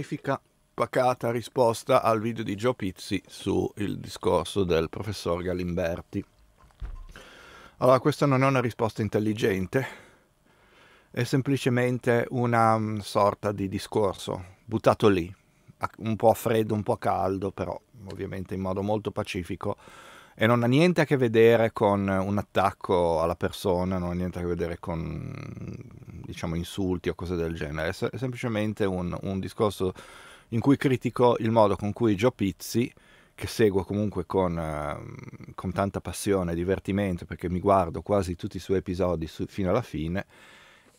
pacifica pacata risposta al video di Gio Pizzi sul discorso del professor Galimberti. Allora, questa non è una risposta intelligente, è semplicemente una mm, sorta di discorso buttato lì, un po' freddo, un po' caldo, però ovviamente in modo molto pacifico, e non ha niente a che vedere con un attacco alla persona, non ha niente a che vedere con diciamo insulti o cose del genere, è, semplicemente un, un, discorso in cui critico il modo con cui Gio Pizzi, che seguo comunque con, ehm, con tanta passione e divertimento perché mi guardo quasi tutti i suoi episodi su- fino alla fine,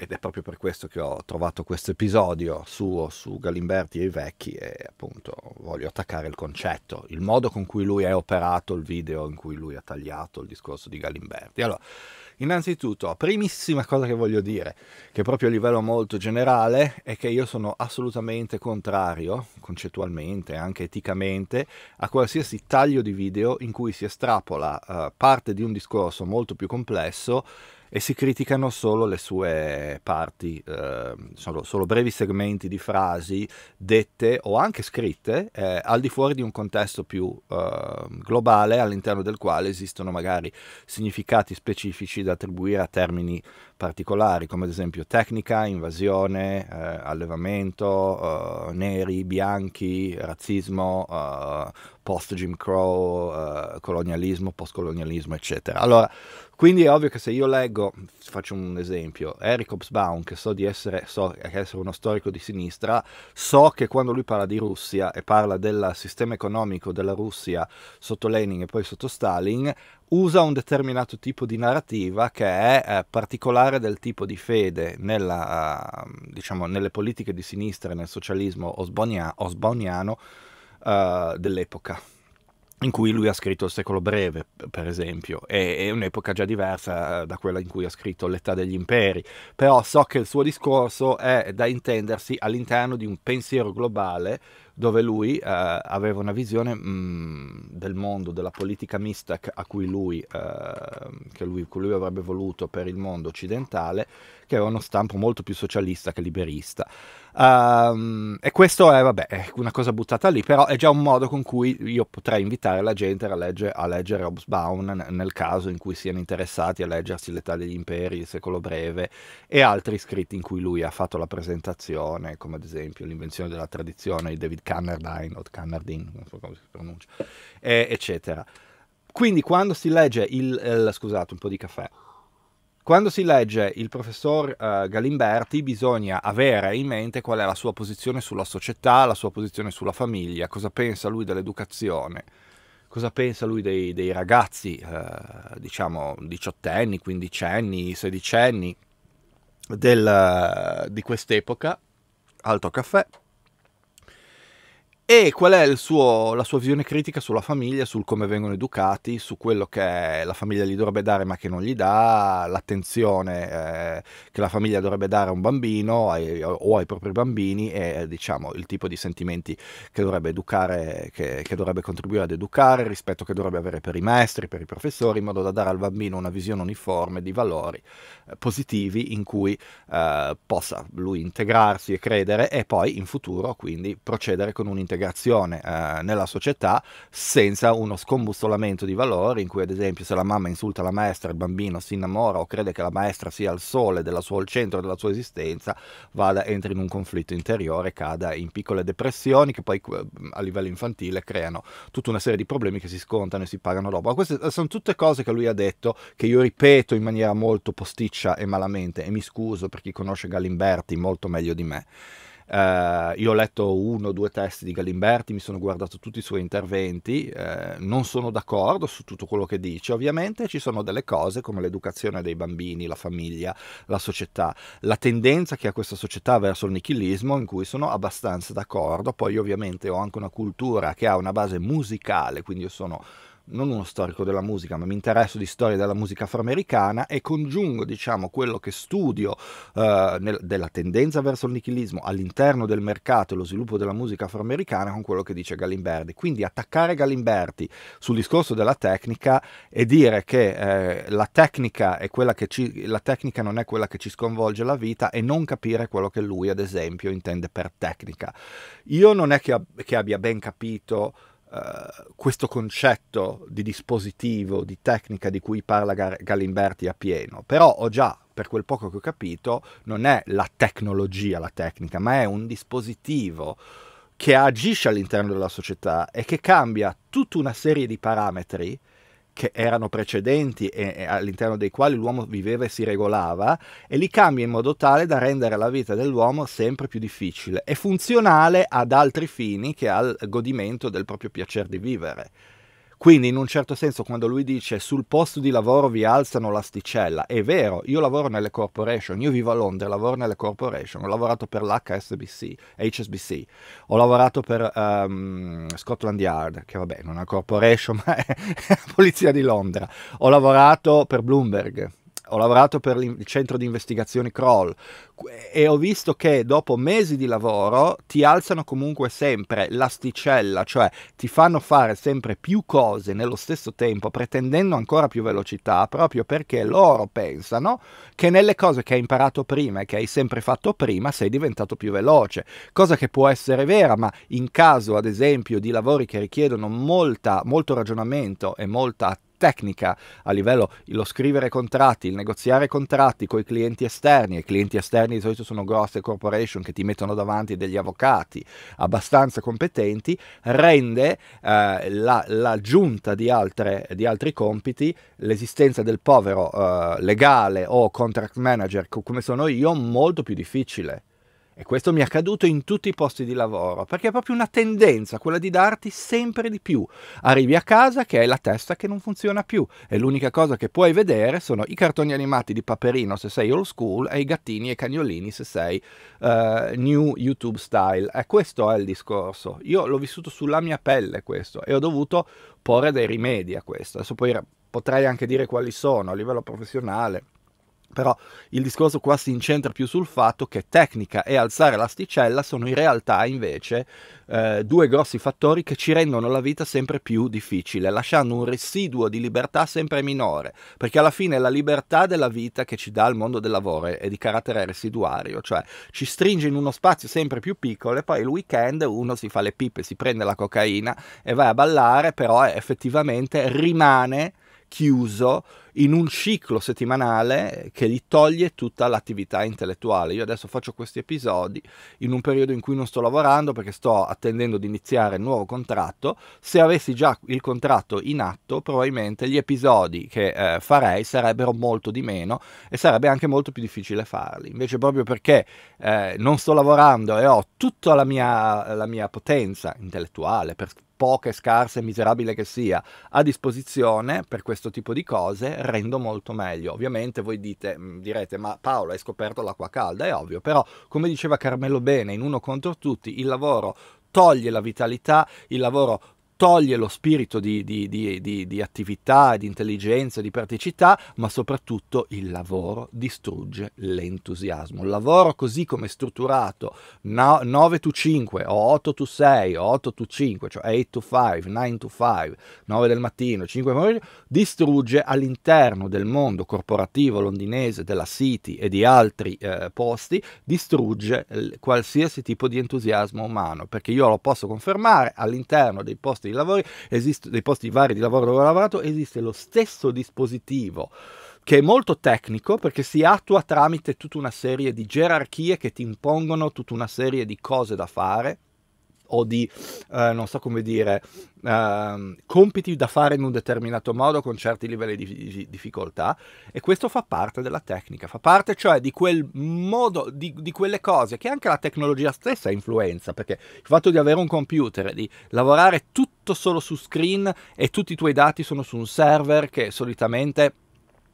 ed è proprio per questo che ho trovato questo episodio suo su Galimberti e i vecchi e appunto voglio attaccare il concetto, il modo con cui lui è operato, il video in cui lui ha tagliato il discorso di Galimberti. Allora, innanzitutto, primissima cosa che voglio dire, che proprio a livello molto generale, è che io sono assolutamente contrario, concettualmente, anche eticamente, a qualsiasi taglio di video in cui si estrapola uh, parte di un discorso molto più complesso e si criticano solo le sue parti, eh, solo, solo, brevi segmenti di frasi dette o anche scritte eh, al di fuori di un contesto più eh, globale all'interno del quale esistono magari significati specifici da attribuire a termini particolari come ad esempio tecnica, invasione, eh, allevamento, eh, neri, bianchi, razzismo, eh, post Jim Crow, colonialismo, postcolonialismo, eccetera. Allora, quindi è ovvio che se io leggo, faccio un esempio, Eric Hobsbawm, che so di essere, so essere, uno storico di sinistra, so che quando lui parla di Russia e parla del sistema economico della Russia sotto Lenin e poi sotto Stalin, usa un determinato tipo di narrativa che è eh, particolare del tipo di fede nella, eh, diciamo, nelle politiche di sinistra e nel socialismo osbonia, osboniano eh, dell'epoca in cui lui ha scritto il secolo breve, per esempio, è, un'epoca già diversa eh, da quella in cui ha scritto l'età degli imperi, però so che il suo discorso è da intendersi all'interno di un pensiero globale dove lui eh, aveva una visione mh, mm, del mondo, della politica mista a cui lui, eh, che lui, lui, avrebbe voluto per il mondo occidentale, che aveva uno stampo molto più socialista che liberista. Um, e questo è, vabbè, è una cosa buttata lì, però è già un modo con cui io potrei invitare la gente a, legge, a leggere Hobbesbound nel caso in cui siano interessati a leggersi L'età degli imperi, Il secolo breve e altri scritti in cui lui ha fatto la presentazione, come ad esempio L'invenzione della tradizione di David Cannerdine o Cannerdine, non so come si pronuncia, e, eccetera. Quindi quando si legge il, eh, scusate, un po' di caffè quando si legge il professor eh, Galimberti bisogna avere in mente qual è la sua posizione sulla società, la sua posizione sulla famiglia, cosa pensa lui dell'educazione, cosa pensa lui dei, dei ragazzi, eh, diciamo, diciottenni, quindicenni, sedicenni del, di quest'epoca. Alto caffè. E qual è suo, la sua visione critica sulla famiglia, sul come vengono educati, su quello che la famiglia gli dovrebbe dare ma che non gli dà, l'attenzione eh, che la famiglia dovrebbe dare a un bambino ai, o ai propri bambini e eh, diciamo il tipo di sentimenti che dovrebbe educare, che, che dovrebbe contribuire ad educare, rispetto che dovrebbe avere per i maestri, per i professori, in modo da dare al bambino una visione uniforme di valori eh, positivi in cui eh, possa lui integrarsi e credere e poi in futuro quindi procedere con un'integrazione segregazione eh, nella società senza uno scombussolamento di valori in cui ad esempio se la mamma insulta la maestra il bambino si innamora o crede che la maestra sia il sole della sua, il centro della sua esistenza vada, entri in un conflitto interiore, cada in piccole depressioni che poi eh, a livello infantile creano tutta una serie di problemi che si scontano e si pagano dopo. Ma queste eh, sono tutte cose che lui ha detto che io ripeto in maniera molto posticcia e malamente e mi scuso per chi conosce Galimberti molto meglio di me. Eh, io ho letto uno o due testi di Galimberti, mi sono guardato tutti i suoi interventi, eh, non sono d'accordo su tutto quello che dice. Ovviamente ci sono delle cose come l'educazione dei bambini, la famiglia, la società, la tendenza che ha questa società verso il nichilismo in cui sono abbastanza d'accordo. Poi ovviamente ho anche una cultura che ha una base musicale, quindi io sono non uno storico della musica, ma mi interesso di storia della musica afroamericana e congiungo, diciamo, quello che studio eh, nel, della tendenza verso il nichilismo all'interno del mercato e lo sviluppo della musica afroamericana con quello che dice Galimberti. Quindi attaccare Galimberti sul discorso della tecnica e dire che eh, la, tecnica ci, la tecnica non è quella che ci sconvolge la vita e non capire quello che lui, ad esempio, intende per tecnica. Io non è che, che abbia ben capito eh, questo concetto di dispositivo, di tecnica di cui parla Gallimberti a pieno, però ho già, per quel poco che ho capito, non è la tecnologia la tecnica, ma è un dispositivo che agisce all'interno della società e che cambia tutta una serie di parametri che erano precedenti e, all'interno dei quali l'uomo viveva e si regolava e li cambia in modo tale da rendere la vita dell'uomo sempre più difficile e funzionale ad altri fini che al godimento del proprio piacere di vivere. Quindi in un certo senso quando lui dice sul posto di lavoro vi alzano l'asticella, è vero, io lavoro nelle corporation, io vivo a Londra, lavoro nelle corporation, ho lavorato per l'HSBC, HSBC, ho lavorato per um, Scotland Yard, che vabbè non è una corporation ma è la polizia di Londra, ho lavorato per Bloomberg, ho lavorato per il centro di investigazioni Kroll e ho visto che dopo mesi di lavoro ti alzano comunque sempre l'asticella, cioè ti fanno fare sempre più cose nello stesso tempo, pretendendo ancora più velocità, proprio perché loro pensano che nelle cose che hai imparato prima e che hai sempre fatto prima sei diventato più veloce, cosa che può essere vera, ma in caso ad esempio di lavori che richiedono molta, molto ragionamento e molta attenzione, tecnica a livello lo scrivere contratti, il negoziare contratti con i clienti esterni, e i clienti esterni di solito sono grosse corporation che ti mettono davanti degli avvocati abbastanza competenti, rende eh, la, l'aggiunta di, di, altri compiti, l'esistenza del povero eh, legale o contract manager come sono io molto più difficile e questo mi è accaduto in tutti i posti di lavoro, perché è proprio una tendenza quella di darti sempre di più. Arrivi a casa che hai la testa che non funziona più e l'unica cosa che puoi vedere sono i cartoni animati di Paperino se sei old school e i gattini e i cagnolini se sei uh, new YouTube style. E questo è il discorso. Io l'ho vissuto sulla mia pelle questo e ho dovuto porre dei rimedi a questo. Adesso poi potrei anche dire quali sono a livello professionale però il discorso qua si incentra più sul fatto che tecnica e alzare l'asticella sono in realtà invece eh, due grossi fattori che ci rendono la vita sempre più difficile, lasciando un residuo di libertà sempre minore, perché alla fine la libertà della vita che ci dà il mondo del lavoro è di carattere residuario, cioè ci stringe in uno spazio sempre più piccolo e poi il weekend uno si fa le pippe, si prende la cocaina e vai a ballare, però effettivamente rimane chiuso in un ciclo settimanale che gli toglie tutta l'attività intellettuale. Io adesso faccio questi episodi in un periodo in cui non sto lavorando perché sto attendendo di iniziare il nuovo contratto. Se avessi già il contratto in atto, probabilmente gli episodi che eh, farei sarebbero molto di meno e sarebbe anche molto più difficile farli. Invece proprio perché eh, non sto lavorando e ho tutta la mia, la mia potenza intellettuale per poche, scarse, miserabile che sia, a disposizione per questo tipo di cose, rendo molto meglio. Ovviamente voi dite, mm, direte, ma Paolo hai scoperto l'acqua calda, è ovvio, però come diceva Carmelo Bene in Uno contro tutti, il lavoro toglie la vitalità, il lavoro toglie lo spirito di, di, di, di, attività, di intelligenza, di praticità, ma soprattutto il lavoro distrugge l'entusiasmo. Il lavoro così come strutturato, no, 9 to 5, o 8 to 6, o 8 to 5, cioè 8 to 5, 9 to 5, 9 del mattino, 5 del pomeriggio, distrugge all'interno del mondo corporativo londinese, della City e di altri eh, posti, distrugge qualsiasi tipo di entusiasmo umano, perché io lo posso confermare all'interno dei posti di lavoro, esiste, dei posti vari di lavoro dove ho lavorato, esiste lo stesso dispositivo che è molto tecnico perché si attua tramite tutta una serie di gerarchie che ti impongono tutta una serie di cose da fare o di, eh, non so come dire, eh, compiti da fare in un determinato modo con certi livelli di, difficoltà e questo fa parte della tecnica, fa parte cioè di quel modo, di, di quelle cose che anche la tecnologia stessa influenza, perché il fatto di avere un computer, di lavorare tutto solo su screen e tutti i tuoi dati sono su un server che solitamente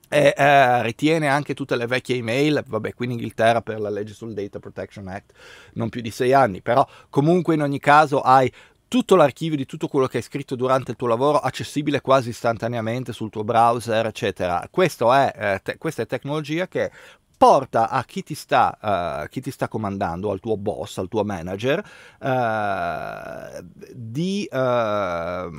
e eh, ritiene anche tutte le vecchie email, vabbè qui in Inghilterra per la legge sul Data Protection Act non più di sei anni, però comunque in ogni caso hai tutto l'archivio di tutto quello che hai scritto durante il tuo lavoro accessibile quasi istantaneamente sul tuo browser, eccetera. È, eh, te- questa è tecnologia che porta a chi ti sta, uh, chi ti sta comandando, al tuo boss, al tuo manager, uh, di... Uh,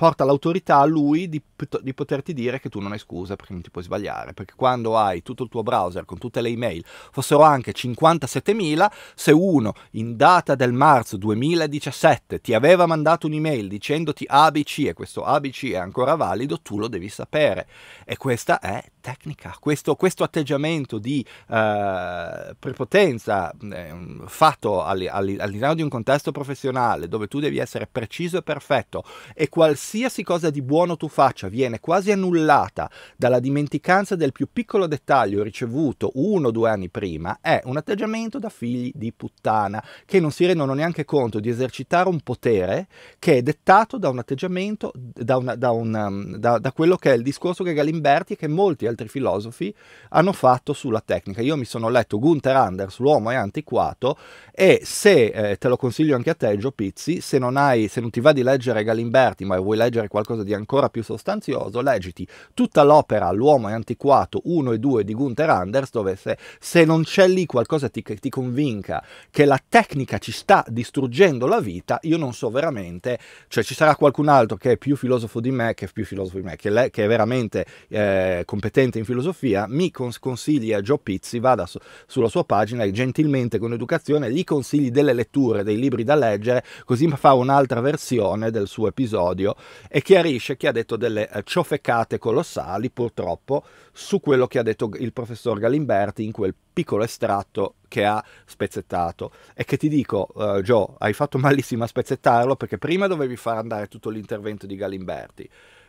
porta l'autorità a lui di, di, poterti dire che tu non hai scusa perché non ti puoi sbagliare, perché quando hai tutto il tuo browser con tutte le email, fossero anche 57.000, se uno in data del marzo 2017 ti aveva mandato un'email dicendoti ABC e questo ABC è ancora valido, tu lo devi sapere. E questa è tecnica, questo, questo atteggiamento di eh, prepotenza eh, fatto all'interno di un contesto professionale dove tu devi essere preciso e perfetto e qualsiasi qualsiasi cosa di buono tu faccia viene quasi annullata dalla dimenticanza del più piccolo dettaglio ricevuto uno o due anni prima, è un atteggiamento da figli di puttana, che non si rendono neanche conto di esercitare un potere che è dettato da un atteggiamento, da, una, da, una, um, da, da quello che è il discorso che Galimberti e che molti altri filosofi hanno fatto sulla tecnica. Io mi sono letto Gunther Anders, l'uomo è antiquato, e se eh, te lo consiglio anche a te, Gio Pizzi, se non, hai, se non ti va di leggere Galimberti ma vuoi leggere qualcosa di ancora più sostanzioso, leggiti tutta l'opera L'uomo è antiquato 1 e 2 di Gunther Anders, dove se, se non c'è lì qualcosa ti, che ti convinca che la tecnica ci sta distruggendo la vita, io non so veramente, cioè ci sarà qualcun altro che è più filosofo di me, che è più filosofo di me, che, le, che è veramente eh, competente in filosofia, mi cons- consiglia Joe Pizzi, vada su, sulla sua pagina e gentilmente con educazione gli consigli delle letture, dei libri da leggere, così fa un'altra versione del suo episodio e chiarisce che ha detto delle eh, ciofecate colossali, purtroppo, su quello che ha detto il professor Galimberti in quel piccolo estratto che ha spezzettato. E che ti dico, uh, Gio, hai fatto malissimo a spezzettarlo perché prima dovevi far andare tutto l'intervento di Galimberti,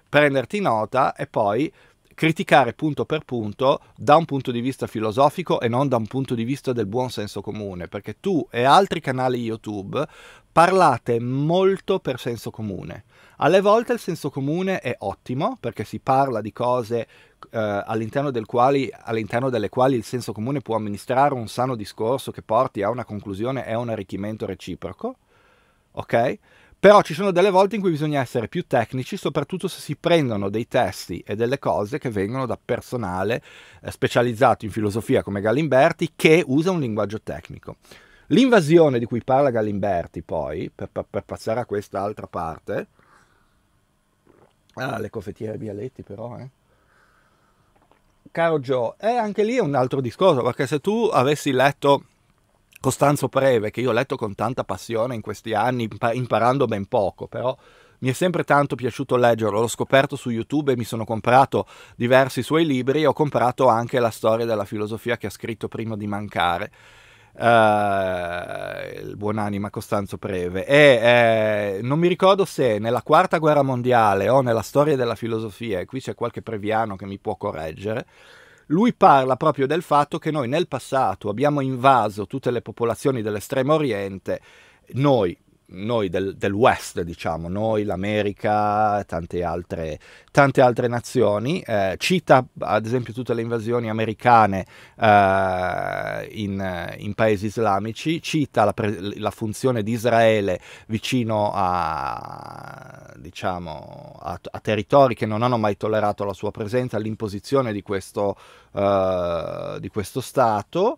prenderti nota e poi criticare punto per punto da un punto di vista filosofico e non da un punto di vista del buon senso comune, perché tu e altri canali YouTube parlate molto per senso comune. Alle volte il senso comune è ottimo perché si parla di cose eh, all'interno, quali, all'interno, delle quali il senso comune può amministrare un sano discorso che porti a una conclusione e a un arricchimento reciproco, ok? Però ci sono delle volte in cui bisogna essere più tecnici, soprattutto se si prendono dei testi e delle cose che vengono da personale eh, specializzato in filosofia come Gallimberti, che usa un linguaggio tecnico. L'invasione di cui parla Gallimberti, poi, per, per, per passare a quest'altra parte, ah, le cofettiere Bialetti però, eh caro Joe, eh, anche lì è un altro discorso, perché se tu avessi letto Costanzo Preve, che io ho letto con tanta passione in questi anni, imparando ben poco, però mi è sempre tanto piaciuto leggerlo, l'ho scoperto su YouTube e mi sono comprato diversi suoi libri ho comprato anche la storia della filosofia che ha scritto prima di mancare. Uh, il buonanima Costanzo Preve e eh, non mi ricordo se nella quarta guerra mondiale o nella storia della filosofia e qui c'è qualche previano che mi può correggere lui parla proprio del fatto che noi nel passato abbiamo invaso tutte le popolazioni dell'estremo oriente, noi noi del, del, West, diciamo, noi, l'America, tante altre, tante altre nazioni. Eh, cita ad esempio tutte le invasioni americane eh, in, in, paesi islamici, cita la, pre- la funzione di Israele vicino a, diciamo, a, a, territori che non hanno mai tollerato la sua presenza, l'imposizione di questo, eh, di questo Stato.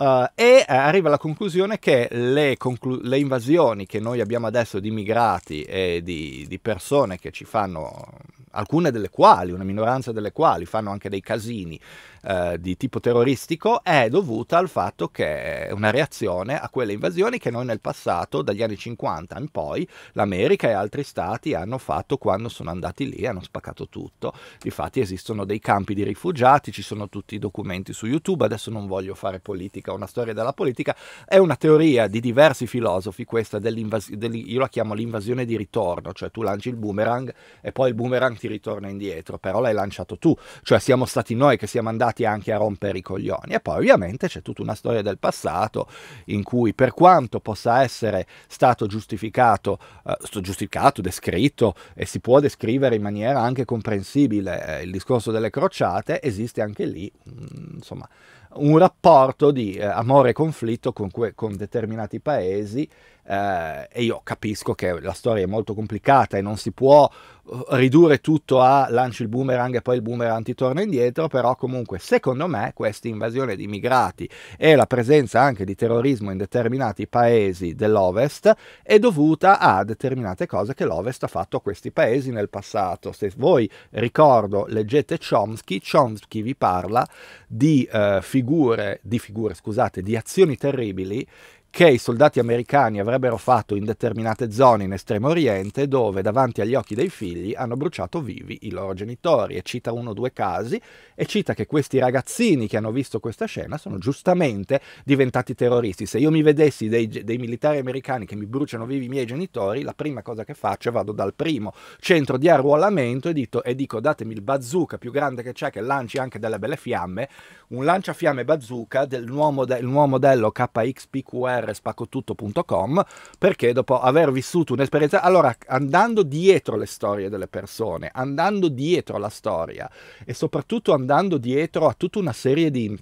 Uh, e eh, arriva alla conclusione che le, conclu le, invasioni che noi abbiamo adesso di migrati e di, di, persone che ci fanno, alcune delle quali, una minoranza delle quali, fanno anche dei casini eh, di tipo terroristico è dovuta al fatto che è una reazione a quelle invasioni che noi nel passato, dagli anni 50 in poi, l'America e altri stati hanno fatto quando sono andati lì, hanno spaccato tutto. Infatti esistono dei campi di rifugiati, ci sono tutti i documenti su YouTube, adesso non voglio fare politica, una storia della politica, è una teoria di diversi filosofi questa dell'invasione, dell io la chiamo l'invasione di ritorno, cioè tu lanci il boomerang e poi il boomerang ti ritorna indietro, però l'hai lanciato tu, cioè siamo stati noi che siamo andati andati anche a rompere i coglioni. E poi ovviamente c'è tutta una storia del passato in cui per quanto possa essere stato giustificato, eh, giustificato, descritto e si può descrivere in maniera anche comprensibile eh, il discorso delle crociate, esiste anche lì, mh, mm, insomma, un rapporto di eh, amore e conflitto con, con determinati paesi eh, e io capisco che la storia è molto complicata e non si può eh, ridurre tutto a lanci il boomerang e poi il boomerang ti torna indietro, però comunque secondo me questa invasione di immigrati e la presenza anche di terrorismo in determinati paesi dell'Ovest è dovuta a determinate cose che l'Ovest ha fatto a questi paesi nel passato. Se voi ricordo leggete Chomsky, Chomsky vi parla di eh, figure, di figure, scusate, di azioni terribili che i soldati americani avrebbero fatto in determinate zone in Estremo Oriente dove davanti agli occhi dei figli hanno bruciato vivi i loro genitori e cita uno o due casi e cita che questi ragazzini che hanno visto questa scena sono giustamente diventati terroristi. Se io mi vedessi dei, dei militari americani che mi bruciano vivi i miei genitori, la prima cosa che faccio è vado dal primo centro di arruolamento e, dito, e dico datemi il bazooka più grande che c'è che lanci anche delle belle fiamme, un lanciafiamme bazooka del nuovo, del nuovo modello KXPQR www.spaccotutto.com perché dopo aver vissuto un'esperienza, allora andando dietro le storie delle persone, andando dietro la storia e soprattutto andando dietro a tutta una serie di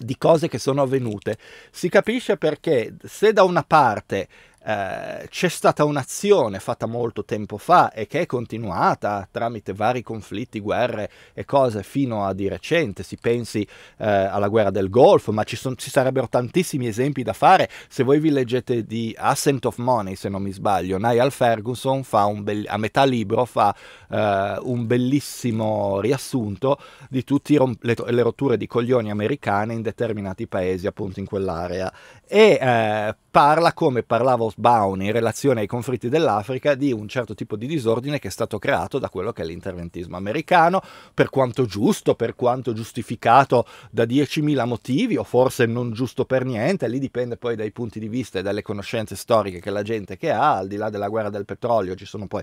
di cose che sono avvenute. Si capisce perché se da una parte eh, c'è stata un'azione fatta molto tempo fa e che è continuata tramite vari conflitti, guerre e cose fino a di recente. Si pensi eh, alla guerra del Golfo, ma ci, son, ci, sarebbero tantissimi esempi da fare. Se voi vi leggete di Ascent of Money, se non mi sbaglio, Niall Ferguson be- a metà libro fa eh, un bellissimo riassunto di tutte rom- le, to- le, rotture di coglioni americane in determinati paesi, appunto in quell'area. E eh, parla come parlavo Southbound in relazione ai conflitti dell'Africa di un certo tipo di disordine che è stato creato da quello che è l'interventismo americano, per quanto giusto, per quanto giustificato da 10.000 motivi o forse non giusto per niente, lì dipende poi dai punti di vista e dalle conoscenze storiche che la gente che ha, al di là della guerra del petrolio ci sono poi...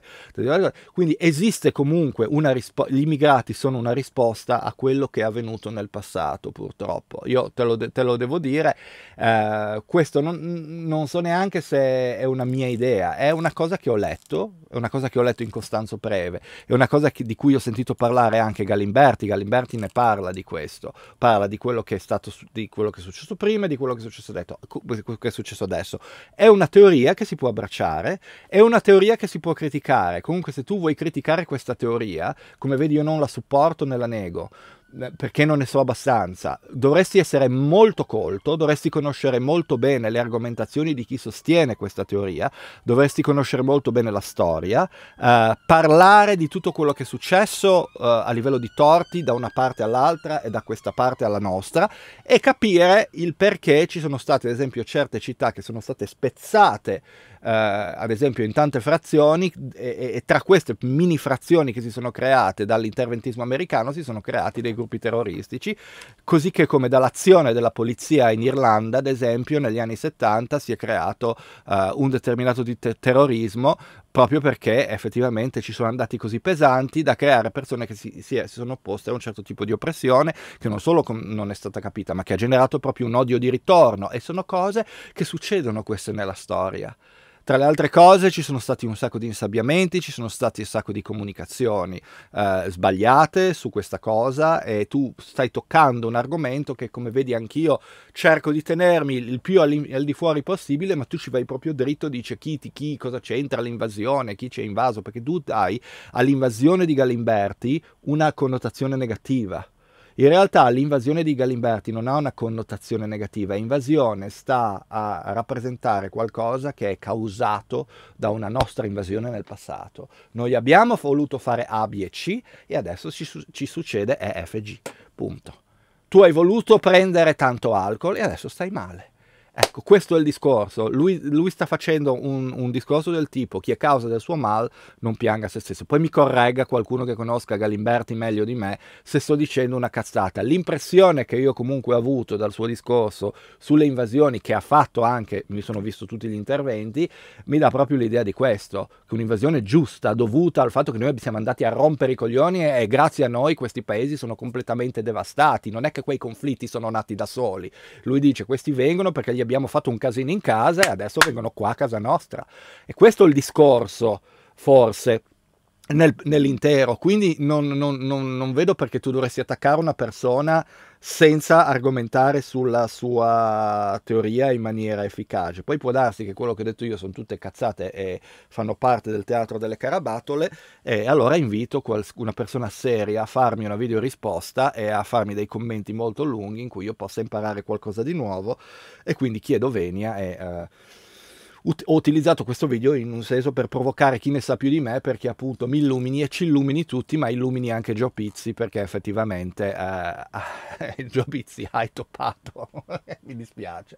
Quindi esiste comunque una risposta, gli immigrati sono una risposta a quello che è avvenuto nel passato purtroppo, io te lo, de te lo devo dire, eh, questo non, non so neanche se è, una mia idea, è una cosa che ho letto, è una cosa che ho letto in Costanzo Preve, è una cosa che, di cui ho sentito parlare anche Galimberti, Galimberti ne parla di questo, parla di quello che è stato, di quello che è successo prima e di quello che è successo, detto, che è successo adesso. È una teoria che si può abbracciare, è una teoria che si può criticare, comunque se tu vuoi criticare questa teoria, come vedi io non la supporto né la nego, perché non ne so abbastanza. Dovresti essere molto colto, dovresti conoscere molto bene le argomentazioni di chi sostiene questa teoria, dovresti conoscere molto bene la storia, eh, parlare di tutto quello che è successo eh, a livello di torti da una parte all'altra e da questa parte alla nostra e capire il perché ci sono state, ad esempio, certe città che sono state spezzate eh, ad esempio in tante frazioni e, e tra queste mini frazioni che si sono create dall'interventismo americano si sono creati dei gruppi terroristici, così che come dall'azione della polizia in Irlanda, ad esempio, negli anni 70 si è creato uh, un determinato di te- terrorismo proprio perché effettivamente ci sono andati così pesanti da creare persone che si, si, è, si sono opposte a un certo tipo di oppressione che non solo com- non è stata capita, ma che ha generato proprio un odio di ritorno e sono cose che succedono queste nella storia. Tra le altre cose ci sono stati un sacco di insabbiamenti, ci sono stati un sacco di comunicazioni eh, sbagliate su questa cosa e tu stai toccando un argomento che come vedi anch'io cerco di tenermi il più al di fuori possibile, ma tu ci vai proprio dritto, dice chi, ti, chi, cosa c'entra l'invasione, chi ci ha invaso, perché tu dai all'invasione di Galimberti una connotazione negativa. In realtà l'invasione di Galimberti non ha una connotazione negativa, invasione sta a rappresentare qualcosa che è causato da una nostra invasione nel passato. Noi abbiamo voluto fare A, B e C e adesso ci, ci succede E, F, G. Punto. Tu hai voluto prendere tanto alcol e adesso stai male. Ecco, questo è il discorso. Lui, lui sta facendo un, un, discorso del tipo: chi è causa del suo mal non pianga se stesso. Poi mi corregga qualcuno che conosca Galimberti meglio di me se sto dicendo una cazzata. L'impressione che io comunque ho avuto dal suo discorso sulle invasioni che ha fatto anche, mi sono visto tutti gli interventi, mi dà proprio l'idea di questo: che un'invasione giusta, dovuta al fatto che noi siamo andati a rompere i coglioni e, e grazie a noi questi paesi sono completamente devastati. Non è che quei conflitti sono nati da soli. Lui dice: questi vengono perché gli abbiamo fatto un casino in casa e adesso vengono qua a casa nostra. E questo è il discorso, forse nel, nell'intero, quindi non, non, non, non, vedo perché tu dovresti attaccare una persona senza argomentare sulla sua teoria in maniera efficace. Poi può darsi che quello che ho detto io sono tutte cazzate e fanno parte del teatro delle carabatole, e allora invito una persona seria a farmi una video risposta e a farmi dei commenti molto lunghi in cui io possa imparare qualcosa di nuovo e quindi chiedo venia e... Uh, ut- ho utilizzato questo video in un senso per provocare chi ne sa più di me perché appunto mi illumini e ci illumini tutti, ma illumini anche Gio Pizzi perché effettivamente eh, Gio Pizzi hai toppato, mi dispiace.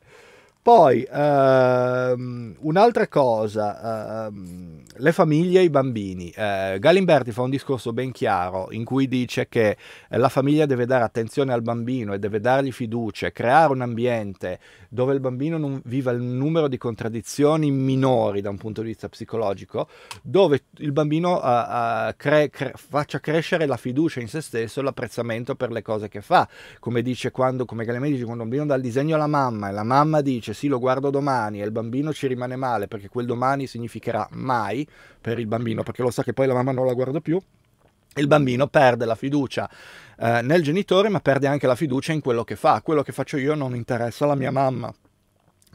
Poi, ehm, un'altra cosa, ehm, le famiglie e i bambini. Eh, Galimberti fa un discorso ben chiaro in cui dice che la famiglia deve dare attenzione al bambino e deve dargli fiducia, creare un ambiente dove il bambino non viva il numero di contraddizioni minori da un punto di vista psicologico, dove il bambino eh, eh cre- cre- faccia crescere la fiducia in se stesso e l'apprezzamento per le cose che fa. Come dice quando, come Galimberti dice, quando un bambino dà il disegno alla mamma e la mamma dice sì lo guardo domani e il bambino ci rimane male perché quel domani significherà mai per il bambino perché lo sa che poi la mamma non la guarda più, il bambino perde la fiducia eh, nel genitore ma perde anche la fiducia in quello che fa, quello che faccio io non interessa alla mia mamma.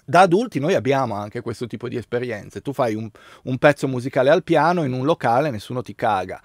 Da adulti noi abbiamo anche questo tipo di esperienze, tu fai un, un pezzo musicale al piano in un locale e nessuno ti caga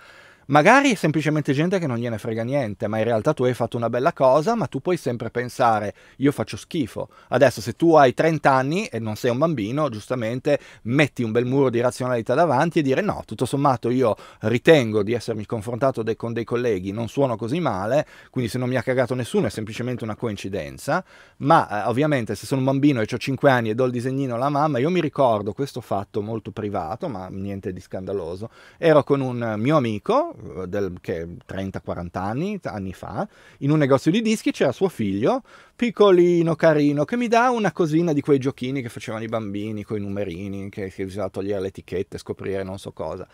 Magari è semplicemente gente che non gliene frega niente, ma in realtà tu hai fatto una bella cosa, ma tu puoi sempre pensare, io faccio schifo. Adesso se tu hai 30 anni e non sei un bambino, giustamente metti un bel muro di razionalità davanti e dire no, tutto sommato io ritengo di essermi confrontato de- con dei colleghi, non suono così male, quindi se non mi ha cagato nessuno è semplicemente una coincidenza, ma eh, ovviamente se sono un bambino e ho 5 anni e do il disegnino alla mamma, io mi ricordo questo fatto molto privato, ma niente di scandaloso, ero con un mio amico, del, che 30-40 anni, anni fa, in un negozio di dischi c'era suo figlio, piccolino, carino, che mi dà una cosina di quei giochini che facevano i bambini, con i numerini, che, che bisogna togliere le etichette, scoprire non so cosa.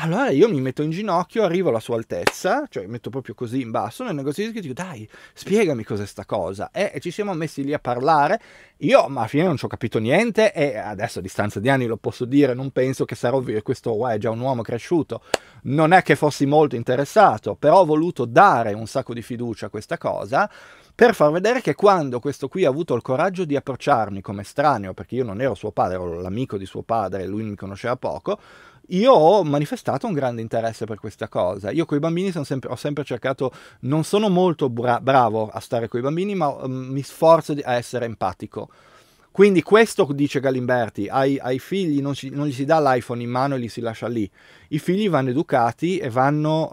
Allora io mi metto in ginocchio, arrivo alla sua altezza, cioè metto proprio così in basso nel negozio di dischi e dico dai, spiegami cos'è sta cosa. Eh, e ci siamo messi lì a parlare, io ma alla fine non ci ho capito niente e adesso a distanza di anni lo posso dire, non penso che sarò questo, qua è già un uomo cresciuto, non è che fossi molto interessato, però ho voluto dare un sacco di fiducia a questa cosa per far vedere che quando questo qui ha avuto il coraggio di approcciarmi come estraneo, perché io non ero suo padre, ero l'amico di suo padre, lui mi conosceva poco, io ho manifestato un grande interesse per questa cosa. Io con i bambini sempre, ho sempre cercato, non sono molto bra- bravo a stare con i bambini, ma um, mi sforzo di, a essere empatico. Quindi questo dice Galimberti, ai, ai figli non, ci, non, gli si dà l'iPhone in mano e li si lascia lì i figli vanno educati e vanno,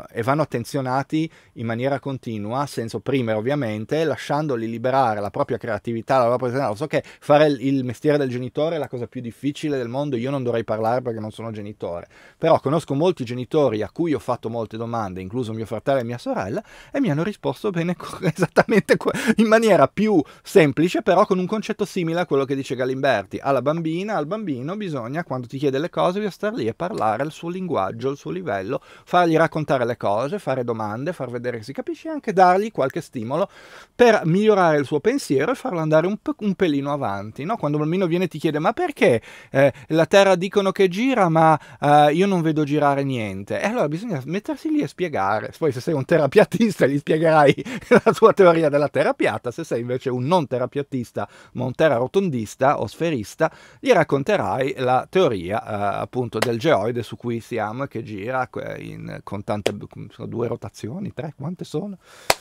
uh, e vanno attenzionati in maniera continua, senza opprimere ovviamente, lasciandoli liberare la propria creatività, la propria personalità. Lo so che fare il mestiere del genitore è la cosa più difficile del mondo, io non dovrei parlare perché non sono genitore, però conosco molti genitori a cui ho fatto molte domande, incluso mio fratello e mia sorella, e mi hanno risposto bene esattamente in maniera più semplice, però con un concetto simile a quello che dice Galimberti. Alla bambina, al bambino bisogna, quando ti chiede le cose, bisogna star lì e parlare adattare al suo linguaggio, al suo livello, fargli raccontare le cose, fare domande, far vedere che si capisce e anche dargli qualche stimolo per migliorare il suo pensiero e farlo andare un, p- un pelino avanti. No? Quando un bambino viene e ti chiede ma perché eh, la Terra dicono che gira ma eh, io non vedo girare niente? E allora bisogna mettersi lì e spiegare. Poi se sei un terapiatista gli spiegherai la sua teoria della Terra piatta, se sei invece un non terapiatista ma un terarotondista o sferista gli racconterai la teoria eh, appunto del geoide su cui siamo e che gira in, con tante con due rotazioni, tre, quante sono?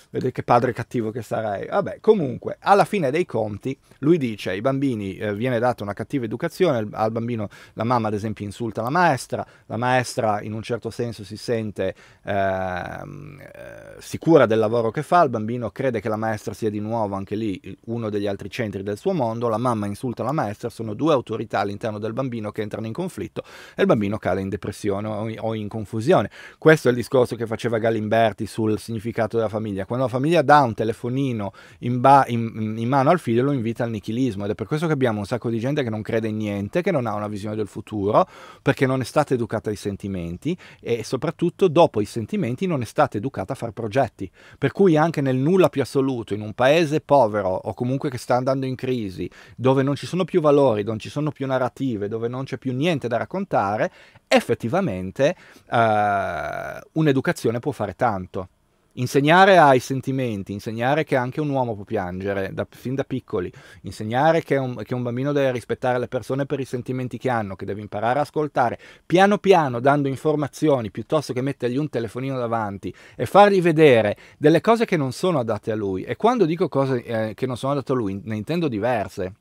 vedete che padre cattivo che sarei. Vabbè, comunque, alla fine dei conti, lui dice ai bambini eh, viene data una cattiva educazione, al bambino la mamma ad esempio insulta la maestra, la maestra in un certo senso si sente ehm, eh, sicura del lavoro che fa, il bambino crede che la maestra sia di nuovo anche lì eh, uno degli altri centri del suo mondo, la mamma insulta la maestra, sono due autorità all'interno del bambino che entrano in conflitto e il bambino cade in depressione o in, o in confusione. Questo è il discorso che faceva Galimberti sul significato della famiglia. Quando quando la famiglia dà un telefonino in, ba- in, in mano al figlio lo invita al nichilismo ed è per questo che abbiamo un sacco di gente che non crede in niente, che non ha una visione del futuro, perché non è stata educata ai sentimenti e soprattutto dopo i sentimenti non è stata educata a fare progetti. Per cui anche nel nulla più assoluto, in un paese povero o comunque che sta andando in crisi, dove non ci sono più valori, non ci sono più narrative, dove non c'è più niente da raccontare, effettivamente eh, un'educazione può fare tanto insegnare ai sentimenti, insegnare che anche un uomo può piangere da, fin da piccoli, insegnare che un, che un, bambino deve rispettare le persone per i sentimenti che hanno, che deve imparare a ascoltare, piano piano dando informazioni piuttosto che mettergli un telefonino davanti e fargli vedere delle cose che non sono adatte a lui. E quando dico cose eh, che non sono adatte a lui, ne intendo diverse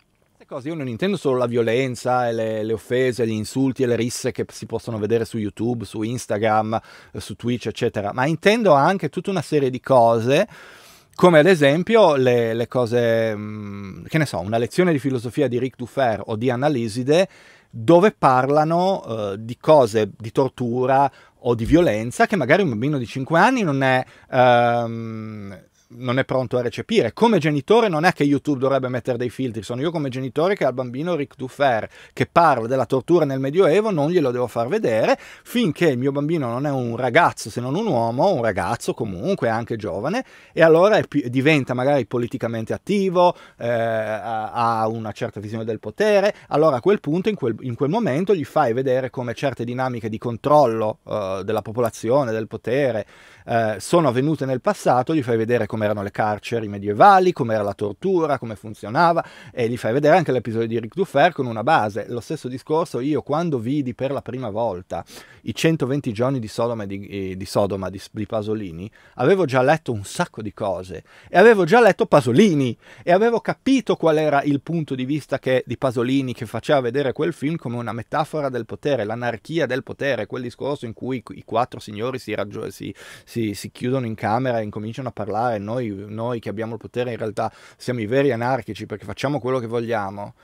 cose. Io non intendo solo la violenza, le, le, offese, gli insulti e le risse che si possono vedere su YouTube, su Instagram, eh, su Twitch, eccetera, ma intendo anche tutta una serie di cose. Come ad esempio le, le cose, mm, che ne so, una lezione di filosofia di Ric Dufer o di Annaliside dove parlano uh, di cose di tortura o di violenza che magari un bambino di 5 anni non è, um, non è pronto a recepire. Come genitore non è che YouTube dovrebbe mettere dei filtri, sono io come genitore che al bambino Ric Dufer che parla della tortura nel Medioevo non glielo devo far vedere finché il mio bambino non è un ragazzo se non un uomo, un ragazzo comunque anche giovane e allora più, diventa magari politicamente attivo, eh, ha una certa visione del potere, allora a quel punto, in quel, in quel momento gli fai vedere come certe dinamiche di controllo eh, della popolazione, del potere eh, sono avvenute nel passato, gli fai vedere come come erano le carceri medievali, come era la tortura, come funzionava e gli fai vedere anche l'episodio di Ric Dufer con una base. Lo stesso discorso io quando vidi per la prima volta i 120 giorni di Sodoma, di, di, Sodoma, di, di Pasolini, avevo già letto un sacco di cose e avevo già letto Pasolini e avevo capito qual era il punto di vista che, di Pasolini che faceva vedere quel film come una metafora del potere, l'anarchia del potere, quel discorso in cui i quattro signori si, si, si, si chiudono in camera e incominciano a parlare noi, noi che abbiamo il potere in realtà siamo i veri anarchici perché facciamo quello che vogliamo,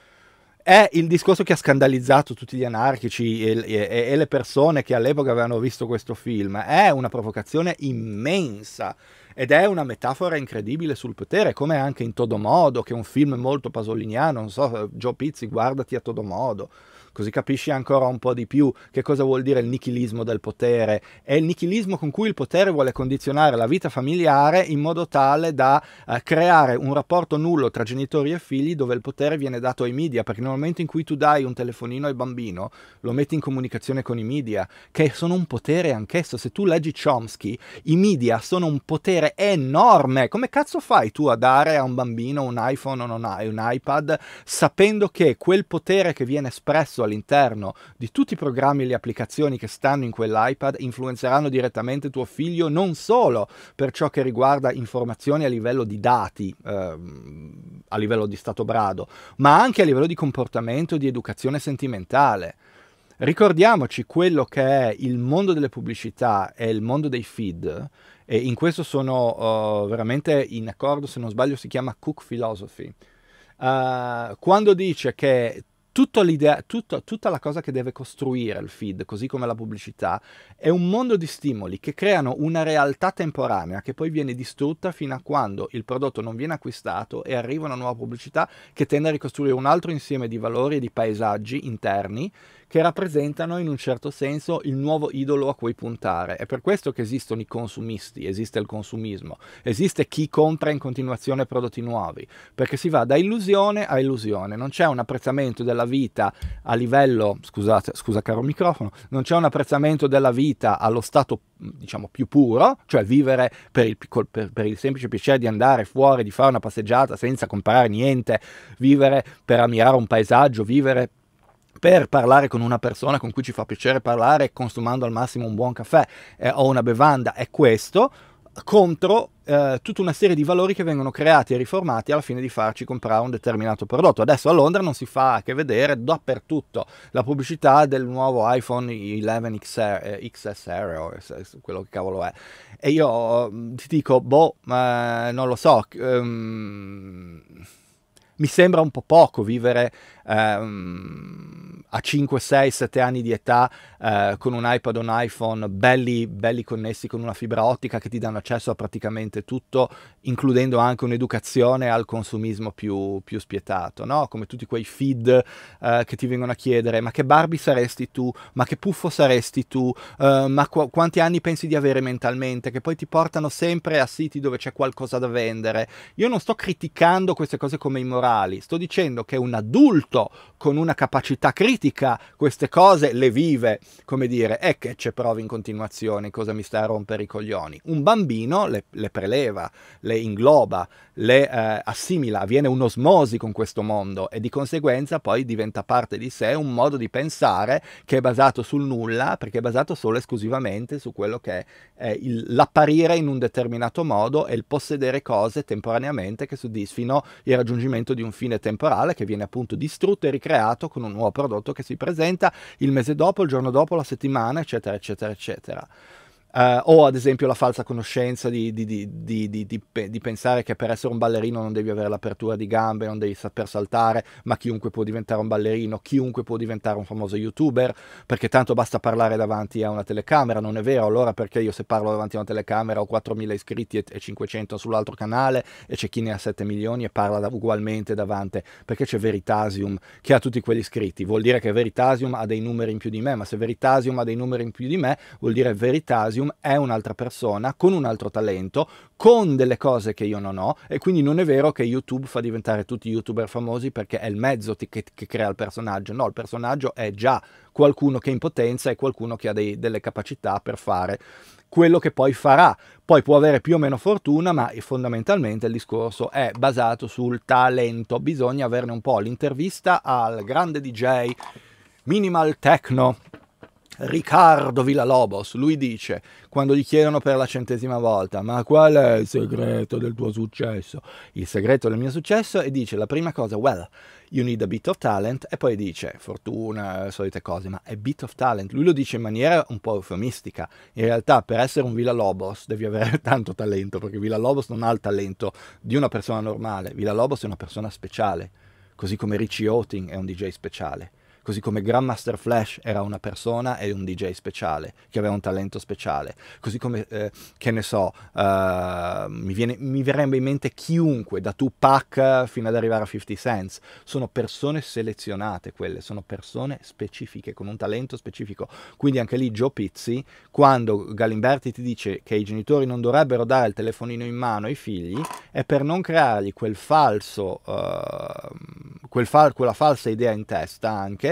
è il discorso che ha scandalizzato tutti gli anarchici e, e, e, le persone che all'epoca avevano visto questo film. È una provocazione immensa ed è una metafora incredibile sul potere, come anche in Todo Modo, che è un film molto pasoliniano. Non so, eh, Joe Pizzi, guardati a Todo Modo così capisci ancora un po' di più che cosa vuol dire il nichilismo del potere. È il nichilismo con cui il potere vuole condizionare la vita familiare in modo tale da eh, creare un rapporto nullo tra genitori e figli dove il potere viene dato ai media, perché nel momento in cui tu dai un telefonino al bambino, lo metti in comunicazione con i media, che sono un potere anch'esso. Se tu leggi Chomsky, i media sono un potere enorme. Come cazzo fai tu a dare a un bambino un iPhone o un iPad sapendo che quel potere che viene espresso all'interno di tutti i programmi e le applicazioni che stanno in quell'iPad influenzeranno direttamente tuo figlio non solo per ciò che riguarda informazioni a livello di dati, eh, a livello di stato brado, ma anche a livello di comportamento e di educazione sentimentale. Ricordiamoci quello che è il mondo delle pubblicità e il mondo dei feed, e in questo sono uh, veramente in accordo, se non sbaglio si chiama Cook Philosophy, uh, quando dice che tutto tutto, tutta la cosa che deve costruire il feed, così come la pubblicità, è un mondo di stimoli che creano una realtà temporanea che poi viene distrutta fino a quando il prodotto non viene acquistato e arriva una nuova pubblicità che tende a ricostruire un altro insieme di valori e di paesaggi interni che rappresentano in un certo senso il nuovo idolo a cui puntare. È per questo che esistono i consumisti, esiste il consumismo, esiste chi compra in continuazione prodotti nuovi, perché si va da illusione a illusione, non c'è un apprezzamento della vita a livello, scusate, scusa caro microfono, non c'è un apprezzamento della vita allo stato diciamo più puro, cioè vivere per il, per, per il semplice piacere di andare fuori, di fare una passeggiata senza comprare niente, vivere per ammirare un paesaggio, vivere per parlare con una persona con cui ci fa piacere parlare, consumando al massimo un buon caffè eh, o una bevanda, è questo, contro eh, tutta una serie di valori che vengono creati e riformati alla fine di farci comprare un determinato prodotto. Adesso a Londra non si fa che vedere dappertutto la pubblicità del nuovo iPhone 11 XR, eh, XSR o quello che cavolo è. E io mm, ti dico, boh, eh, non lo so. Um, mi sembra un po' poco vivere ehm, a 5, 6, 7 anni di età eh, con un iPad o un iPhone belli, belli connessi con una fibra ottica che ti danno accesso a praticamente tutto, includendo anche un'educazione al consumismo più, più spietato, no? come tutti quei feed eh, che ti vengono a chiedere ma che Barbie saresti tu, ma che puffo saresti tu, eh, ma qu- quanti anni pensi di avere mentalmente, che poi ti portano sempre a siti dove c'è qualcosa da vendere. Io non sto criticando queste cose come immorali, sto dicendo che un adulto vissuto certo, con una capacità critica queste cose, le vive, come dire, è eh, che c'è prova in continuazione, cosa mi sta a rompere i coglioni? Un bambino le, le preleva, le ingloba, le eh, assimila, viene un'osmosi con questo mondo e di conseguenza poi diventa parte di sé un modo di pensare che è basato sul nulla, perché è basato solo e esclusivamente su quello che è eh, l'apparire in un determinato modo e il possedere cose temporaneamente che soddisfino il raggiungimento di un fine temporale che viene appunto distrutto ridistrutto e ricreato con un nuovo prodotto che si presenta il mese dopo, il giorno dopo, la settimana, eccetera, eccetera, eccetera. Uh, o ad esempio la falsa conoscenza di, di, di, di, pensare che per essere un ballerino non devi avere l'apertura di gambe, non devi saper saltare, ma chiunque può diventare un ballerino, chiunque può diventare un famoso youtuber, perché tanto basta parlare davanti a una telecamera, non è vero, allora perché io se parlo davanti a una telecamera ho 4.000 iscritti e, e 500 sull'altro canale e c'è chi ne ha 7 milioni e parla da, ugualmente davanti, perché c'è Veritasium che ha tutti quegli iscritti, vuol dire che Veritasium ha dei numeri in più di me, ma se Veritasium ha dei numeri in più di me vuol dire Veritasium medium è un'altra persona con un altro talento, con delle cose che io non ho e quindi non è vero che YouTube fa diventare tutti youtuber famosi perché è il mezzo che, che crea il personaggio, no, il personaggio è già qualcuno che è in potenza e qualcuno che ha dei, delle capacità per fare quello che poi farà. Poi può avere più o meno fortuna, ma fondamentalmente il discorso è basato sul talento. Bisogna averne un po'. L'intervista al grande DJ Minimal Techno Riccardo Villalobos, lui dice, quando gli chiedono per la centesima volta, ma qual è il segreto del tuo successo? Il segreto del mio successo? E dice la prima cosa, well, you need a bit of talent, e poi dice, fortuna, solite cose, ma è bit of talent. Lui lo dice in maniera un po' eufemistica. In realtà, per essere un Villalobos devi avere tanto talento, perché Villalobos non ha il talento di una persona normale. Villalobos è una persona speciale, così come Richie Oting è un DJ speciale così come Grandmaster Flash era una persona e un DJ speciale, che aveva un talento speciale, così come, eh, che ne so, uh, mi, viene, mi verrebbe in mente chiunque, da Tupac fino ad arrivare a 50 Cent, sono persone selezionate quelle, sono persone specifiche, con un talento specifico, quindi anche lì Joe Pizzi, quando Galimberti ti dice che i genitori non dovrebbero dare il telefonino in mano ai figli, è per non creargli quel falso, uh, quel fal- quella falsa idea in testa anche,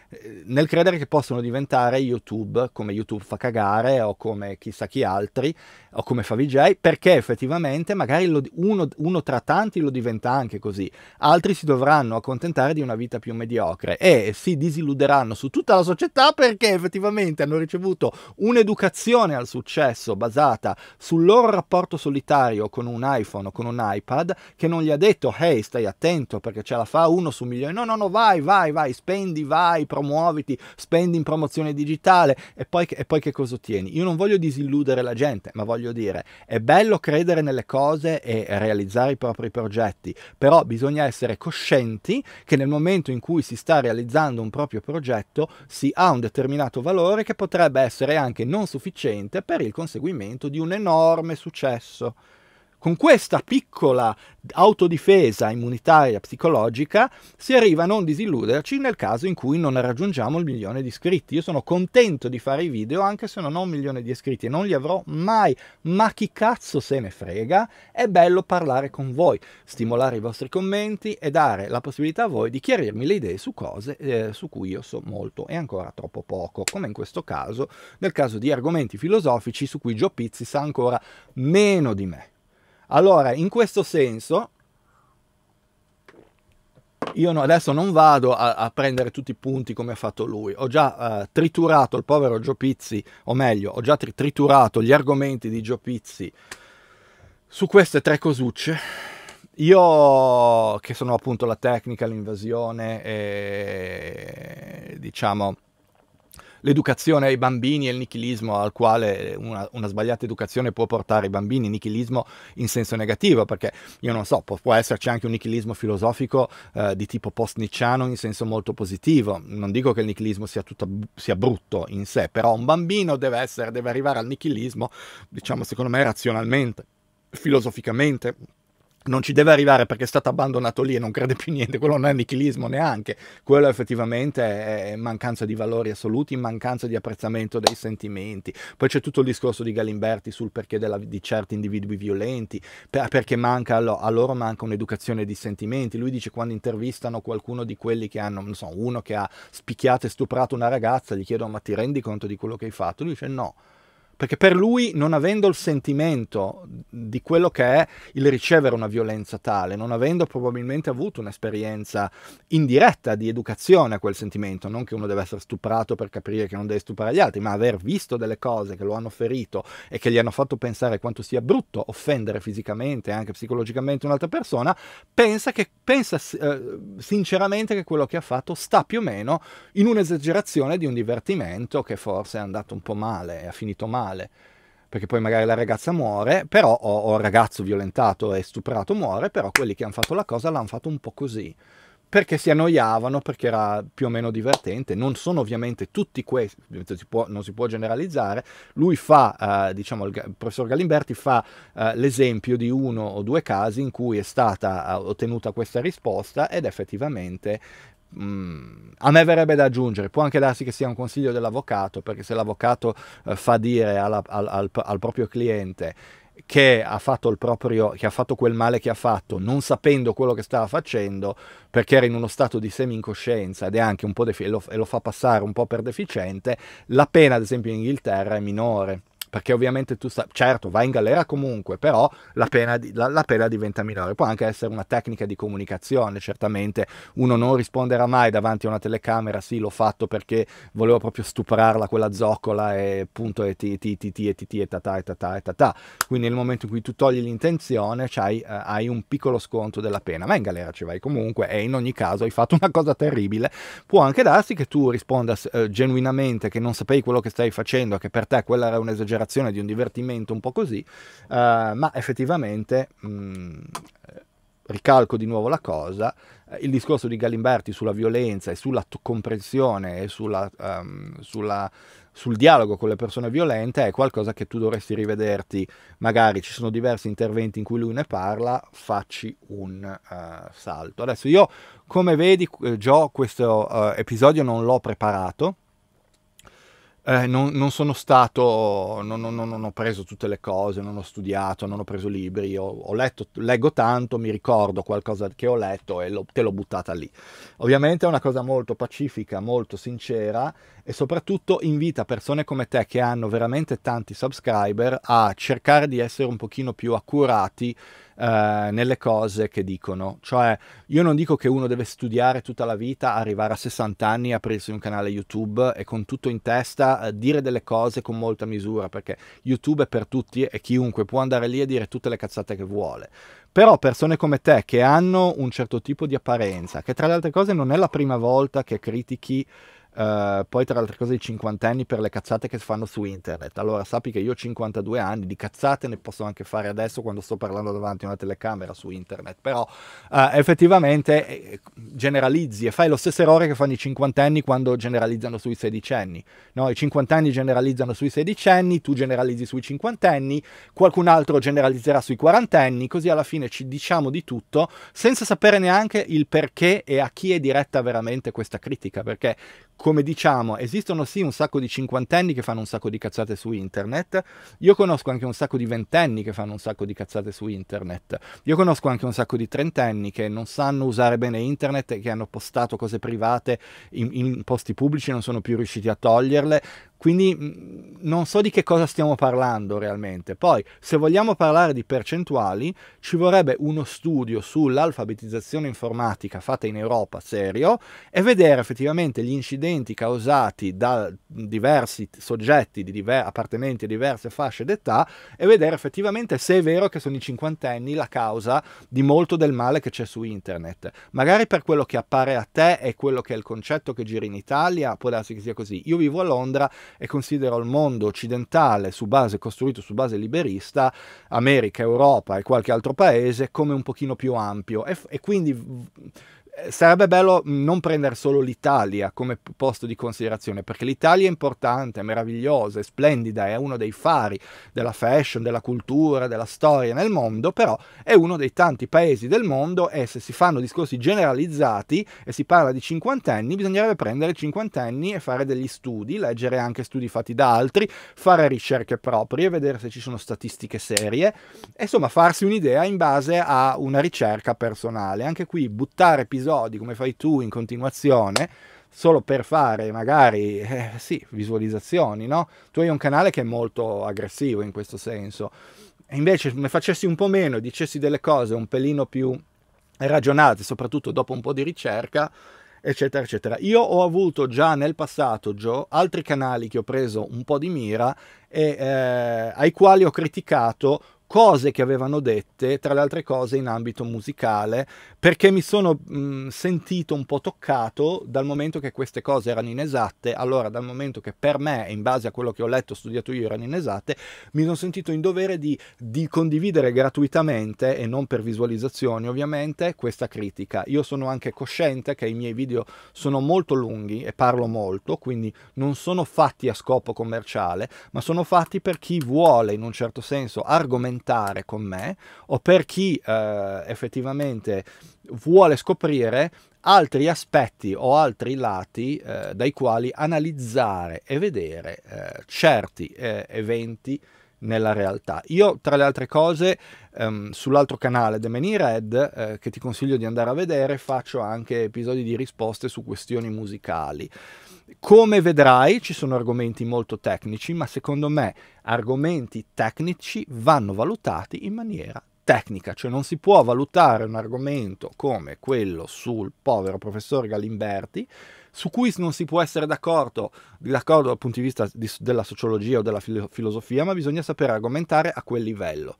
Eh, nel credere che possono diventare YouTube, come YouTube fa cagare o come chissà chi altri, o come fa VJ, perché effettivamente magari lo, uno, uno, tra tanti lo diventa anche così, altri si dovranno accontentare di una vita più mediocre e si disilluderanno su tutta la società perché effettivamente hanno ricevuto un'educazione al successo basata sul loro rapporto solitario con un iPhone o con un iPad che non gli ha detto, hey stai attento perché ce la fa uno su milioni, no no no vai vai vai, spendi vai, provi promuoviti, spendi in promozione digitale e poi, e poi che cosa ottieni? Io non voglio disilludere la gente, ma voglio dire, è bello credere nelle cose e realizzare i propri progetti, però bisogna essere coscienti che nel momento in cui si sta realizzando un proprio progetto si ha un determinato valore che potrebbe essere anche non sufficiente per il conseguimento di un enorme successo. Con questa piccola autodifesa immunitaria psicologica si arriva a non disilluderci nel caso in cui non raggiungiamo il milione di iscritti. Io sono contento di fare i video anche se non ho un milione di iscritti e non li avrò mai, ma chi cazzo se ne frega? È bello parlare con voi, stimolare i vostri commenti e dare la possibilità a voi di chiarirmi le idee su cose eh, su cui io so molto e ancora troppo poco, come in questo caso, nel caso di argomenti filosofici su cui Gio Pizzi sa ancora meno di me. Allora, in questo senso, io no, adesso non vado a, a, prendere tutti i punti come ha fatto lui, ho già eh, triturato il povero Gio Pizzi, o meglio, ho già tri- triturato gli argomenti di Gio Pizzi su queste tre cosucce. Io, che sono appunto la tecnica, l'invasione e diciamo l'educazione ai bambini e il nichilismo al quale una, una, sbagliata educazione può portare i bambini, nichilismo in senso negativo, perché io non so, può, può esserci anche un nichilismo filosofico eh, di tipo post-nicciano in senso molto positivo, non dico che il nichilismo sia, tutto, sia brutto in sé, però un bambino deve, essere, deve arrivare al nichilismo, diciamo secondo me razionalmente, filosoficamente non ci deve arrivare perché è stato abbandonato lì e non crede più in niente, quello non è nichilismo neanche, quello effettivamente è mancanza di valori assoluti, mancanza di apprezzamento dei sentimenti. Poi c'è tutto il discorso di Galimberti sul perché della, di certi individui violenti, per, perché manca, a loro manca un'educazione di sentimenti. Lui dice quando intervistano qualcuno di quelli che hanno, non so, uno che ha spicchiato e stuprato una ragazza, gli chiedono ma ti rendi conto di quello che hai fatto? Lui dice no perché per lui non avendo il sentimento di quello che è il ricevere una violenza tale, non avendo probabilmente avuto un'esperienza indiretta di educazione a quel sentimento, non che uno deve essere stuprato per capire che non deve stuprare gli altri, ma aver visto delle cose che lo hanno ferito e che gli hanno fatto pensare quanto sia brutto offendere fisicamente e anche psicologicamente un'altra persona, pensa, che, pensa eh, sinceramente che quello che ha fatto sta più o meno in un'esagerazione di un divertimento che forse è andato un po' male, ha finito male male, perché poi magari la ragazza muore, però o, o il ragazzo violentato e stuprato muore, però quelli che hanno fatto la cosa l'hanno fatto un po' così, perché si annoiavano, perché era più o meno divertente, non sono ovviamente tutti questi, si può, non si può generalizzare, lui fa, eh, diciamo, il, professor Galimberti fa eh, l'esempio di uno o due casi in cui è stata eh, ottenuta questa risposta ed effettivamente Mm, a me verrebbe da aggiungere, può anche darsi che sia un consiglio dell'avvocato, perché se l'avvocato eh, fa dire alla, al, al, al proprio cliente che ha, proprio, che ha fatto quel male che ha fatto, non sapendo quello che stava facendo, perché era in uno stato di semi-incoscienza ed è anche un po' defi- e lo, e lo fa passare un po' per deficiente, la pena, ad esempio, in Inghilterra è minore perché ovviamente tu stai, certo, vai in galera comunque, però la pena, la, la pena diventa minore. Può anche essere una tecnica di comunicazione, certamente uno non risponderà mai davanti a una telecamera, sì, l'ho fatto perché volevo proprio stuprarla quella zoccola e punto e ti ti ti ti e ti ti e ta ta e ta ta e ta ta. Quindi nel momento in cui tu togli l'intenzione, eh, hai un piccolo sconto della pena, ma in galera ci vai comunque e in ogni caso hai fatto una cosa terribile. Può anche darsi che tu risponda eh, genuinamente che non sapevi quello che stai facendo, che per te quella era un'esagerazione un'operazione di un divertimento un po' così, uh, ma effettivamente... Mh, mm, eh, ricalco di nuovo la cosa, eh, il discorso di Galimberti sulla violenza e sulla comprensione e sulla, um, sulla, sul dialogo con le persone violente è qualcosa che tu dovresti rivederti, magari ci sono diversi interventi in cui lui ne parla, facci un uh, salto. Adesso io, come vedi, eh, Gio, questo uh, episodio non l'ho preparato, eh, non, non, sono stato, non, non, non, ho preso tutte le cose, non ho studiato, non ho preso libri, ho, ho letto, leggo tanto, mi ricordo qualcosa che ho letto e l'ho, te l'ho buttata lì. Ovviamente è una cosa molto pacifica, molto sincera e soprattutto invita persone come te che hanno veramente tanti subscriber a cercare di essere un pochino più accurati eh, nelle cose che dicono. Cioè, io non dico che uno deve studiare tutta la vita, arrivare a 60 anni, aprirsi un canale YouTube e con tutto in testa eh, dire delle cose con molta misura, perché YouTube è per tutti e chiunque può andare lì e dire tutte le cazzate che vuole. Però persone come te che hanno un certo tipo di apparenza, che tra le altre cose non è la prima volta che critichi eh, poi tra le altre cose i cinquantenni per le cazzate che fanno su internet. Allora sappi che io ho 52 anni, di cazzate ne posso anche fare adesso quando sto parlando davanti a una telecamera su internet, però uh, effettivamente eh, generalizzi e fai lo stesso errore che fanno i cinquantenni quando generalizzano sui sedicenni. No? I cinquantenni generalizzano sui sedicenni, tu generalizzi sui cinquantenni, qualcun altro generalizzerà sui quarantenni, così alla fine ci diciamo di tutto senza sapere neanche il perché e a chi è diretta veramente questa critica, perché come diciamo, esistono sì un sacco di cinquantenni che fanno un sacco di cazzate su internet, io conosco anche un sacco di ventenni che fanno un sacco di cazzate su internet, io conosco anche un sacco di trentenni che non sanno usare bene internet, e che hanno postato cose private in, in posti pubblici, e non sono più riusciti a toglierle, quindi mm, non so di che cosa stiamo parlando realmente. Poi, se vogliamo parlare di percentuali, ci vorrebbe uno studio sull'alfabetizzazione informatica fatta in Europa serio e vedere effettivamente gli incidenti causati da diversi soggetti diver appartenenti a diverse fasce d'età e vedere effettivamente se è vero che sono i cinquantenni la causa di molto del male che c'è su internet. Magari per quello che appare a te e quello che è il concetto che gira in Italia, può darsi che sia così. Io vivo a Londra e considero il mondo occidentale su base, costruito su base liberista, America, Europa e qualche altro paese, come un pochino più ampio e, e quindi eh, sarebbe bello mm, non prendere solo l'Italia come posto di considerazione, perché l'Italia è importante, è meravigliosa, è splendida, è uno dei fari della fashion, della cultura, della storia nel mondo, però è uno dei tanti paesi del mondo e se si fanno discorsi generalizzati e si parla di cinquantenni, bisognerebbe prendere cinquantenni e fare degli studi, leggere anche studi fatti da altri, fare ricerche proprie, vedere se ci sono statistiche serie, e insomma farsi un'idea in base a una ricerca personale. Anche qui buttare pisare episodi come fai tu in continuazione solo per fare magari eh, sì, visualizzazioni, no? Tu hai un canale che è molto aggressivo in questo senso. E invece ne facessi un po' meno e dicessi delle cose un pelino più ragionate, soprattutto dopo un po' di ricerca, eccetera, eccetera. Io ho avuto già nel passato, Joe, altri canali che ho preso un po' di mira e eh, ai quali ho criticato cose che avevano dette, tra le altre cose in ambito musicale, perché mi sono mh, sentito un po' toccato dal momento che queste cose erano inesatte, allora dal momento che per me, in base a quello che ho letto, e studiato io, erano inesatte, mi sono sentito in dovere di, di condividere gratuitamente e non per visualizzazioni ovviamente questa critica. Io sono anche cosciente che i miei video sono molto lunghi e parlo molto, quindi non sono fatti a scopo commerciale, ma sono fatti per chi vuole in un certo senso argomentare sperimentare con me o per chi eh, effettivamente vuole scoprire altri aspetti o altri lati eh, dai quali analizzare e vedere eh, certi eh, eventi nella realtà. Io, tra le altre cose, ehm, sull'altro canale The Many Red, eh, che ti consiglio di andare a vedere, faccio anche episodi di risposte su questioni musicali. Come vedrai ci sono argomenti molto tecnici, ma secondo me argomenti tecnici vanno valutati in maniera tecnica, cioè non si può valutare un argomento come quello sul povero professor Galimberti, su cui non si può essere d'accordo, d'accordo dal punto di vista di, della sociologia o della filo filosofia, ma bisogna sapere argomentare a quel livello.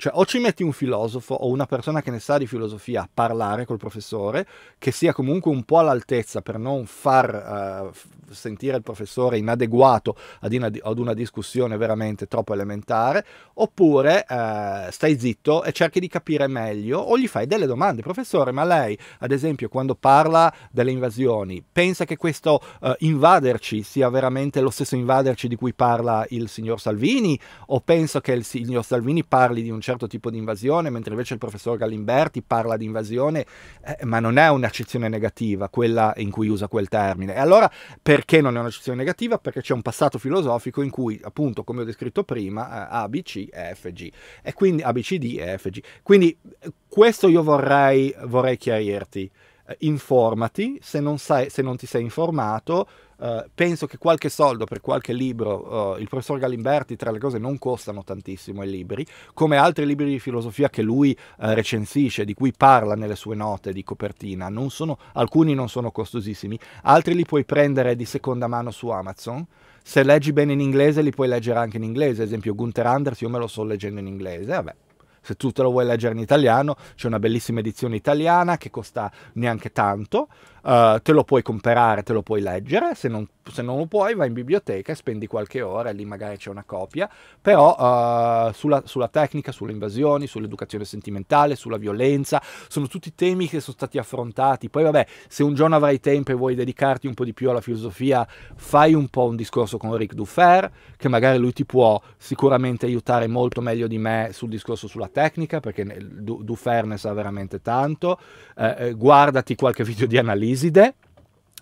Cioè o ci metti un filosofo o una persona che ne sa di filosofia a parlare col professore, che sia comunque un po' all'altezza per non far uh, sentire il professore inadeguato ad, inad- ad, una discussione veramente troppo elementare, oppure uh, stai zitto e cerchi di capire meglio o gli fai delle domande. Professore, ma lei ad esempio quando parla delle invasioni pensa che questo uh, invaderci sia veramente lo stesso invaderci di cui parla il signor Salvini o pensa che il signor Salvini parli di un certo tipo di invasione, mentre invece il professor Gallimberti parla di invasione, eh, ma non è un'accezione negativa quella in cui usa quel termine. E allora perché non è un'accezione negativa? Perché c'è un passato filosofico in cui, appunto, come ho descritto prima, eh, A, B, C, E, F, G. E quindi A, B, C, D, E, F, G. Quindi questo io vorrei, vorrei chiarirti. Eh, informati, se non, sai, se non ti sei informato, eh, penso che qualche soldo per qualche libro, uh, il professor Galimberti tra le cose non costano tantissimo i libri, come altri libri di filosofia che lui uh, recensisce, di cui parla nelle sue note di copertina, non sono, alcuni non sono costosissimi, altri li puoi prendere di seconda mano su Amazon, se leggi bene in inglese li puoi leggere anche in inglese, ad esempio Gunther Anders io me lo sto leggendo in inglese, vabbè, se tu te lo vuoi leggere in italiano c'è una bellissima edizione italiana che costa neanche tanto eh, te lo puoi comprare, te lo puoi leggere, se non, se non, lo puoi vai in biblioteca e spendi qualche ora, e lì magari c'è una copia, però uh, sulla, sulla, tecnica, sulle invasioni, sull'educazione sentimentale, sulla violenza, sono tutti temi che sono stati affrontati, poi vabbè, se un giorno avrai tempo e vuoi dedicarti un po' di più alla filosofia, fai un po' un discorso con Rick Dufer, che magari lui ti può sicuramente aiutare molto meglio di me sul discorso sulla tecnica, perché Dufer ne sa veramente tanto, eh, eh guardati qualche video di analisi, Viside.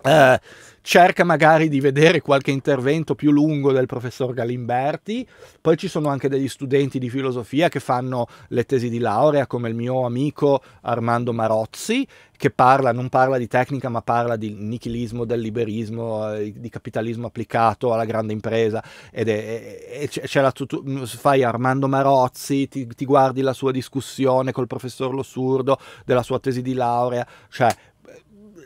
Eh, cerca magari di vedere qualche intervento più lungo del professor Galimberti, poi ci sono anche degli studenti di filosofia che fanno le tesi di laurea, come il mio amico Armando Marozzi, che parla, non parla di tecnica, ma parla di nichilismo, del liberismo, eh, di capitalismo applicato alla grande impresa. Ed è, c'è la, tu, fai Armando Marozzi, ti, ti, guardi la sua discussione col professor Lo Surdo della sua tesi di laurea, cioè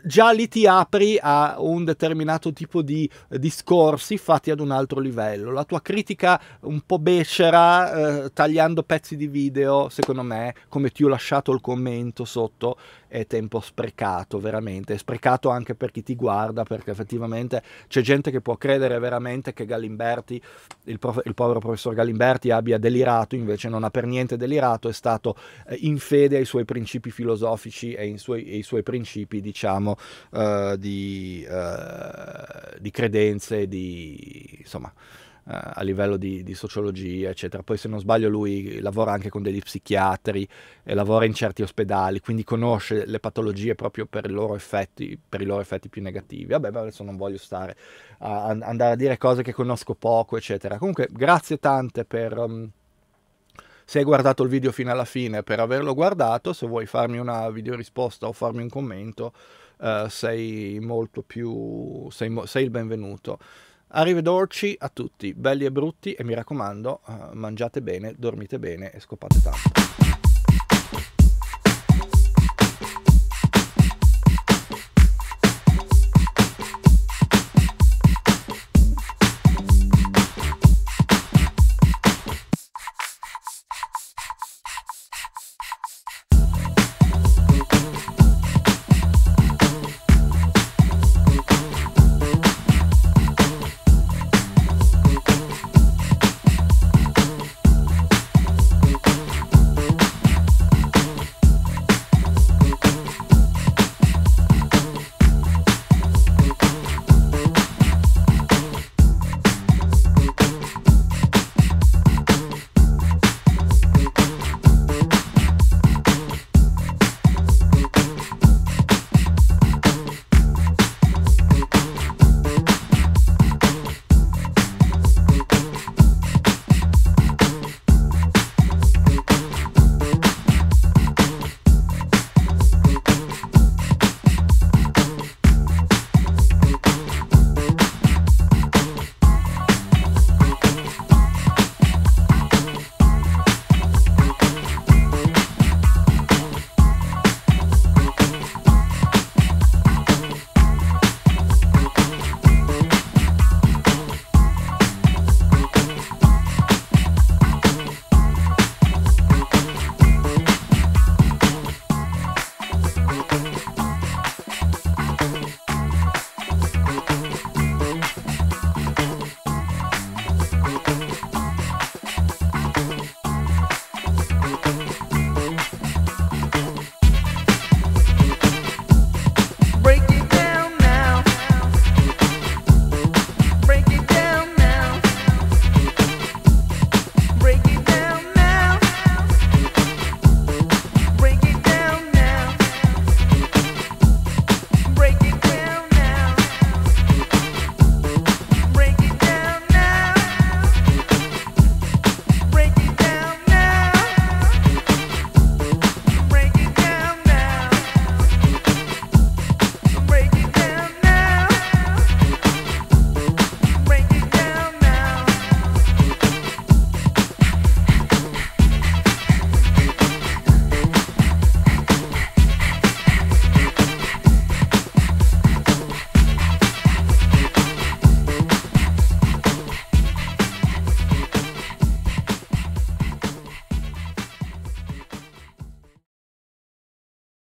già lì ti apri a un determinato tipo di discorsi fatti ad un altro livello. La tua critica un po' becera, eh, tagliando pezzi di video, secondo me, come ti ho lasciato il commento sotto, è tempo sprecato veramente, è sprecato anche per chi ti guarda, perché effettivamente c'è gente che può credere veramente che Galimberti, il, prof, il povero professor Galimberti, abbia delirato, invece non ha per niente delirato, è stato eh, in fede ai suoi principi filosofici e, suoi, ai suoi principi, diciamo, uh, di, uh, di, credenze, di, insomma, Uh, a livello di, di, sociologia, eccetera. Poi, se non sbaglio, lui lavora anche con degli psichiatri e lavora in certi ospedali, quindi conosce le patologie proprio per i loro effetti, i loro effetti più negativi. Vabbè, adesso non voglio stare a, a, andare a dire cose che conosco poco, eccetera. Comunque, grazie tante per. Um, se hai guardato il video fino alla fine, per averlo guardato, se vuoi farmi una video risposta o farmi un commento, eh, sei molto più, sei, sei il benvenuto. Arrivederci a tutti, belli e brutti e mi raccomando, eh, mangiate bene, dormite bene e scopate tanto.